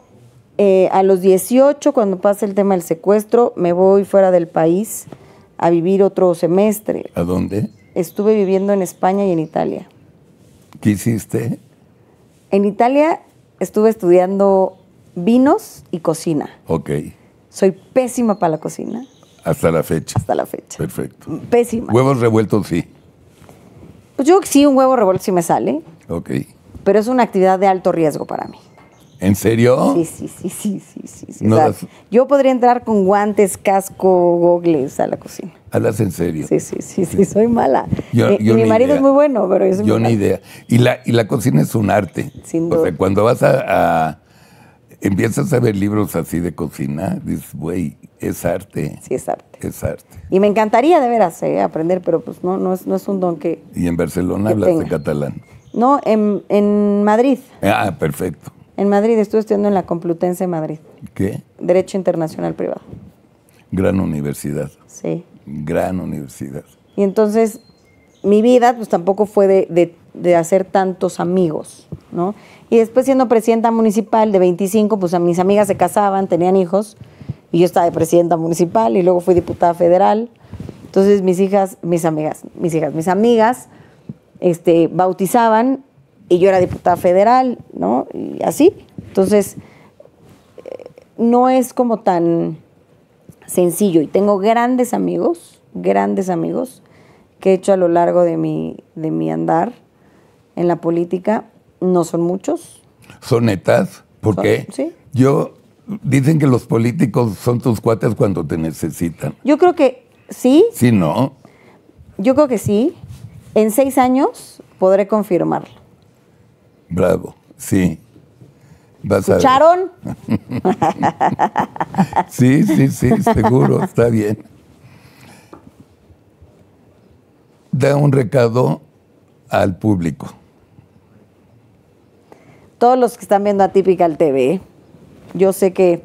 eh, a los 18, cuando pasa el tema del secuestro, me voy fuera del país a vivir otro semestre. ¿A dónde? Estuve viviendo en España y en Italia. ¿Qué hiciste? En Italia estuve estudiando vinos y cocina. Ok. Soy pésima para la cocina. Hasta la fecha. Hasta la fecha. Perfecto. Mm, pésima. Huevos revueltos, sí. Pues yo sí, un huevo revuelto sí me sale. Ok. Pero es una actividad de alto riesgo para mí. ¿En serio? Sí, sí, sí, sí, sí. sí, Yo podría entrar con guantes, casco, gogles a la cocina. ¿Hablas en serio? Sí, sí, sí, sí, soy mala. Yo, mi marido es muy bueno, pero yo soy Yo ni idea. Y la, y la cocina es un arte. Sin duda. O cuando vas a, empiezas a ver libros así de cocina, dices, güey, es arte. Sí, es arte. Es arte. Y me encantaría de veras eh, aprender, pero pues no, no es, un don que. ¿Y en Barcelona hablas de catalán? No, en, en Madrid. Ah, perfecto. En Madrid, estuve estudiando en la Complutense de Madrid. ¿Qué? Derecho Internacional Privado. Gran universidad. Sí. Gran universidad. Y entonces, mi vida pues tampoco fue de, hacer tantos amigos, ¿no? Y después siendo presidenta municipal de 25, pues a mis amigas se casaban, tenían hijos, y yo estaba de presidenta municipal y luego fui diputada federal. Entonces mis hijas, mis amigas, mis hijas, mis amigas, este, bautizaban y yo era diputada federal, ¿no? Y así. Entonces, eh, no es como tan sencillo. Y tengo grandes amigos, grandes amigos, que he hecho a lo largo de mi, de mi andar en la política. No son muchos. ¿Son netas? porque ¿Sí? Yo, dicen que los políticos son tus cuates cuando te necesitan. Yo creo que sí. Sí, no. Yo creo que sí. En seis años podré confirmarlo. Bravo, sí. Vas sí, sí, sí, seguro, está bien. Da un recado al público. Todos los que están viendo el TV, yo sé que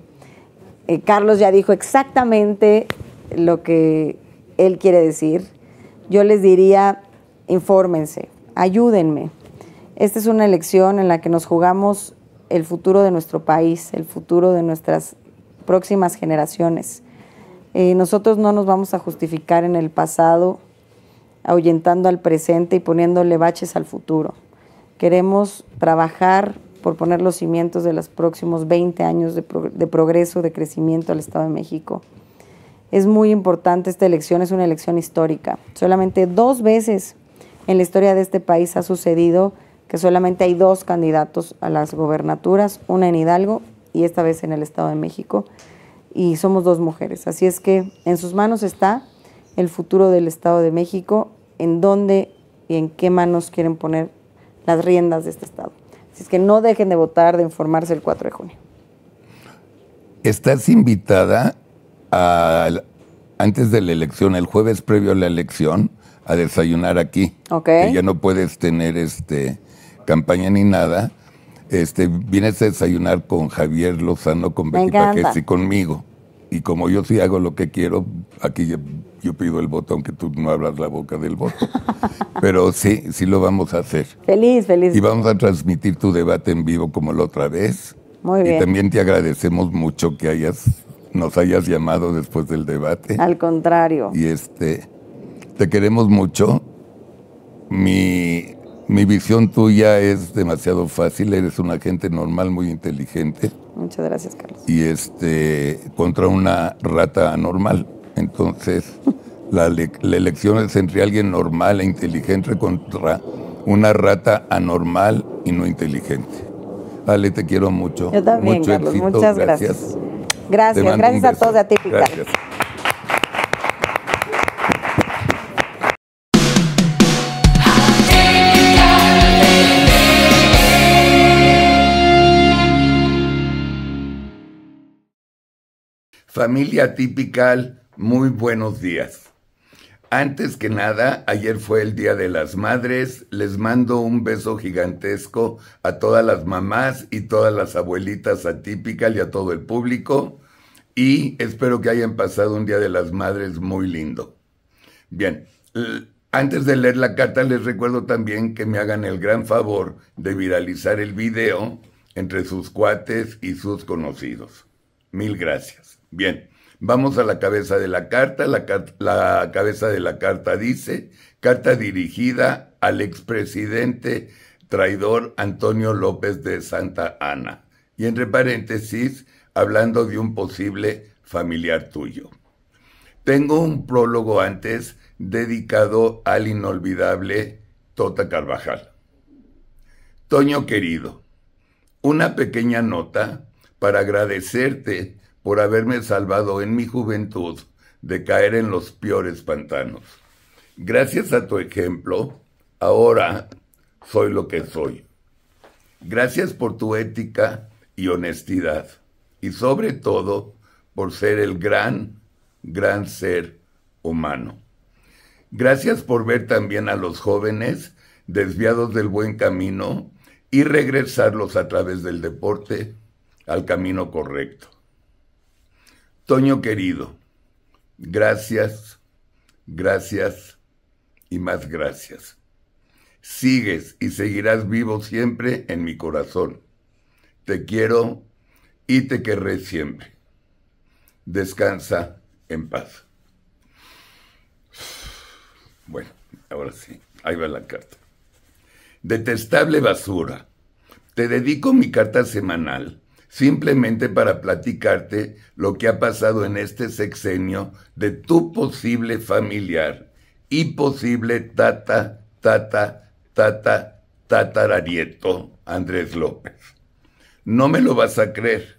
eh, Carlos ya dijo exactamente lo que él quiere decir. Yo les diría, infórmense, ayúdenme esta es una elección en la que nos jugamos el futuro de nuestro país, el futuro de nuestras próximas generaciones. Eh, nosotros no nos vamos a justificar en el pasado, ahuyentando al presente y poniéndole baches al futuro. Queremos trabajar por poner los cimientos de los próximos 20 años de, de progreso, de crecimiento al Estado de México. Es muy importante esta elección, es una elección histórica. Solamente dos veces en la historia de este país ha sucedido que solamente hay dos candidatos a las gobernaturas, una en Hidalgo y esta vez en el Estado de México, y somos dos mujeres. Así es que en sus manos está el futuro del Estado de México, en dónde y en qué manos quieren poner las riendas de este Estado. Así es que no dejen de votar, de informarse el 4 de junio. Estás invitada antes de la elección, el jueves previo a la elección, a desayunar aquí. Ok. ya no puedes tener este campaña ni nada, este, vienes a desayunar con Javier Lozano, con Betty y conmigo. Y como yo sí hago lo que quiero, aquí yo, pido el botón que tú no abras la boca del voto. Pero sí, sí lo vamos a hacer. Feliz, feliz. Y vamos a transmitir tu debate en vivo como la otra vez. Muy bien. Y también te agradecemos mucho que hayas, nos hayas llamado después del debate. Al contrario. Y este, te queremos mucho. Mi mi visión tuya es demasiado fácil, eres una gente normal, muy inteligente. Muchas gracias, Carlos. Y este, contra una rata anormal. Entonces, la, elección es entre alguien normal e inteligente contra una rata anormal y no inteligente. Ale, te quiero mucho. Yo también, Carlos. Muchas gracias. Gracias, gracias, a todos y a ti, Familia atípica, muy buenos días. Antes que nada, ayer fue el Día de las Madres. Les mando un beso gigantesco a todas las mamás y todas las abuelitas atípicas y a todo el público. Y espero que hayan pasado un Día de las Madres muy lindo. Bien, antes de leer la carta, les recuerdo también que me hagan el gran favor de viralizar el video entre sus cuates y sus conocidos. Mil gracias. Bien, vamos a la cabeza de la carta. La, cabeza de la carta dice, carta dirigida al expresidente traidor Antonio López de Santa Ana. Y entre paréntesis, hablando de un posible familiar tuyo. Tengo un prólogo antes dedicado al inolvidable Tota Carvajal. Toño querido, una pequeña nota para agradecerte por haberme salvado en mi juventud de caer en los peores pantanos. Gracias a tu ejemplo, ahora soy lo que soy. Gracias por tu ética y honestidad. Y sobre todo, por ser el gran, gran ser humano. Gracias por ver también a los jóvenes desviados del buen camino y regresarlos a través del deporte al camino correcto. Toño querido, gracias, gracias y más gracias. Sigues y seguirás vivo siempre en mi corazón. Te quiero y te querré siempre. Descansa en paz. Bueno, ahora sí, ahí va la carta. Detestable basura. Te dedico mi carta semanal simplemente para platicarte lo que ha pasado en este sexenio de tu posible familiar y posible tata, tata, tata, tatararieto Andrés López. No me lo vas a creer.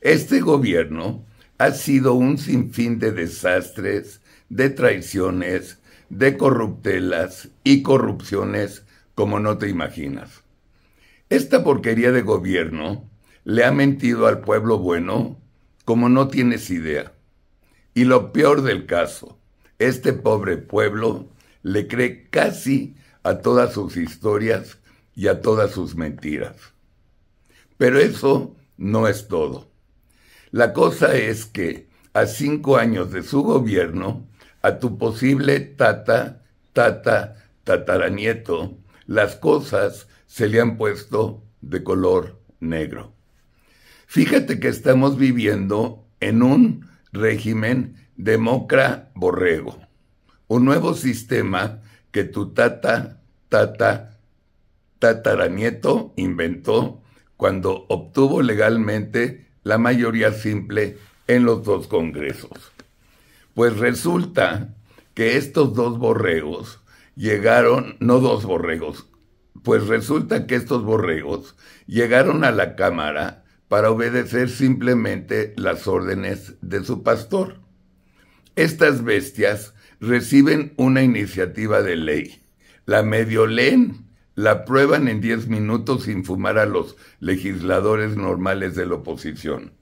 Este gobierno ha sido un sinfín de desastres, de traiciones, de corruptelas y corrupciones como no te imaginas. Esta porquería de gobierno le ha mentido al pueblo bueno como no tienes idea. Y lo peor del caso, este pobre pueblo le cree casi a todas sus historias y a todas sus mentiras. Pero eso no es todo. La cosa es que a cinco años de su gobierno, a tu posible tata, tata, tataranieto, las cosas se le han puesto de color negro. Fíjate que estamos viviendo en un régimen democra borrego, un nuevo sistema que tu tata, tata, tataranieto inventó cuando obtuvo legalmente la mayoría simple en los dos congresos. Pues resulta que estos dos borregos llegaron, no dos borregos, pues resulta que estos borregos llegaron a la Cámara para obedecer simplemente las órdenes de su pastor. Estas bestias reciben una iniciativa de ley, la medio leen, la aprueban en 10 minutos sin fumar a los legisladores normales de la oposición.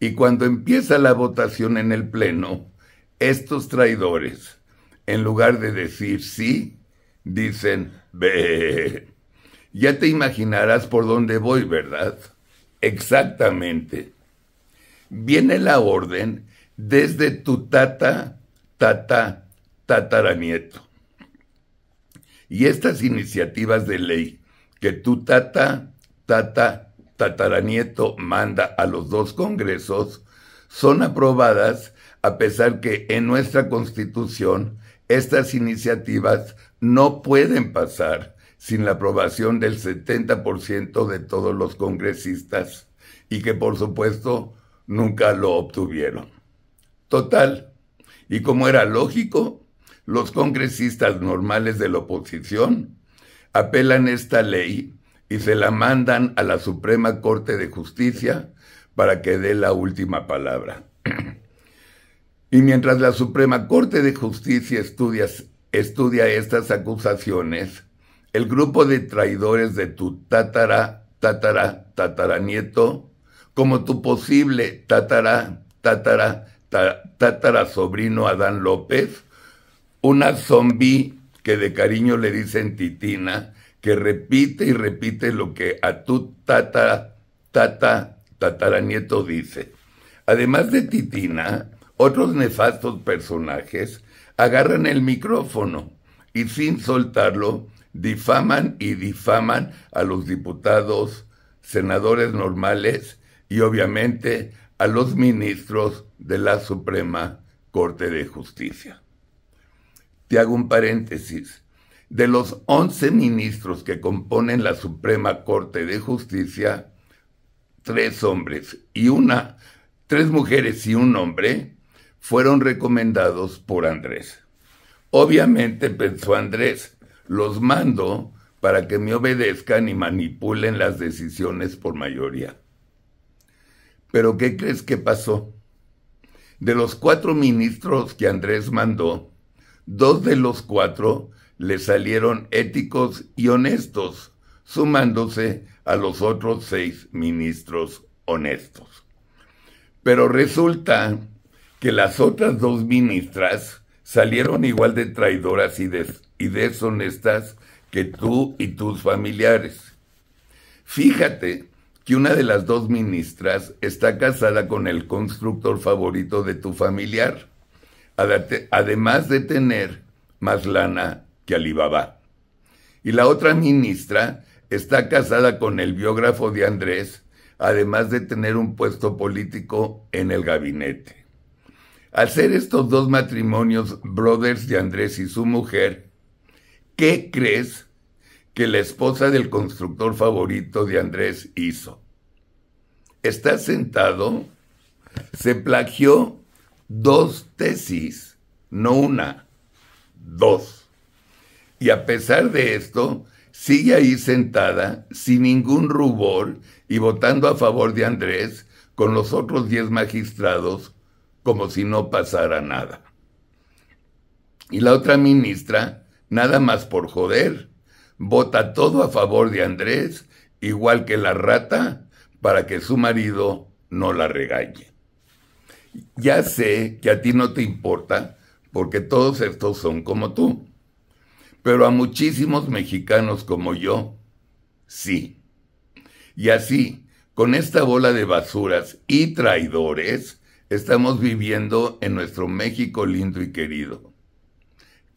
Y cuando empieza la votación en el Pleno, estos traidores, en lugar de decir sí, dicen, ve. Ya te imaginarás por dónde voy, ¿verdad? Exactamente. Viene la orden desde tu tata, tata, tataranieto. Y estas iniciativas de ley que tu tata, tata, tataranieto manda a los dos congresos son aprobadas a pesar que en nuestra constitución estas iniciativas no pueden pasar sin la aprobación del 70% de todos los congresistas y que por supuesto nunca lo obtuvieron. Total, y como era lógico, los congresistas normales de la oposición apelan esta ley y se la mandan a la Suprema Corte de Justicia para que dé la última palabra. y mientras la Suprema Corte de Justicia estudia, estudia estas acusaciones, el grupo de traidores de tu tatara, tatara, tataranieto, como tu posible tatara, tatara, tatara sobrino Adán López, una zombie que de cariño le dicen titina, que repite y repite lo que a tu tata, tata, tataranieto dice. Además de titina, otros nefastos personajes agarran el micrófono y sin soltarlo difaman y difaman a los diputados, senadores normales y obviamente a los ministros de la Suprema Corte de Justicia. Te hago un paréntesis. De los 11 ministros que componen la Suprema Corte de Justicia, tres hombres y una, tres mujeres y un hombre, fueron recomendados por Andrés. Obviamente pensó Andrés, los mando para que me obedezcan y manipulen las decisiones por mayoría. Pero ¿qué crees que pasó? De los cuatro ministros que Andrés mandó, dos de los cuatro le salieron éticos y honestos, sumándose a los otros seis ministros honestos. Pero resulta que las otras dos ministras salieron igual de traidoras y des y deshonestas que tú y tus familiares. Fíjate que una de las dos ministras está casada con el constructor favorito de tu familiar, además de tener más lana que Alibaba. Y la otra ministra está casada con el biógrafo de Andrés, además de tener un puesto político en el gabinete. Al ser estos dos matrimonios brothers de Andrés y su mujer, ¿qué crees que la esposa del constructor favorito de Andrés hizo? Está sentado, se plagió dos tesis, no una, dos. Y a pesar de esto, sigue ahí sentada, sin ningún rubor y votando a favor de Andrés con los otros diez magistrados, como si no pasara nada. Y la otra ministra nada más por joder. Vota todo a favor de Andrés, igual que la rata, para que su marido no la regañe. Ya sé que a ti no te importa, porque todos estos son como tú. Pero a muchísimos mexicanos como yo, sí. Y así, con esta bola de basuras y traidores, estamos viviendo en nuestro México lindo y querido.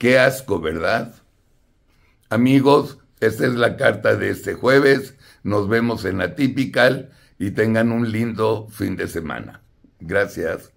Qué asco, ¿verdad? Amigos, esta es la carta de este jueves. Nos vemos en la Típical y tengan un lindo fin de semana. Gracias.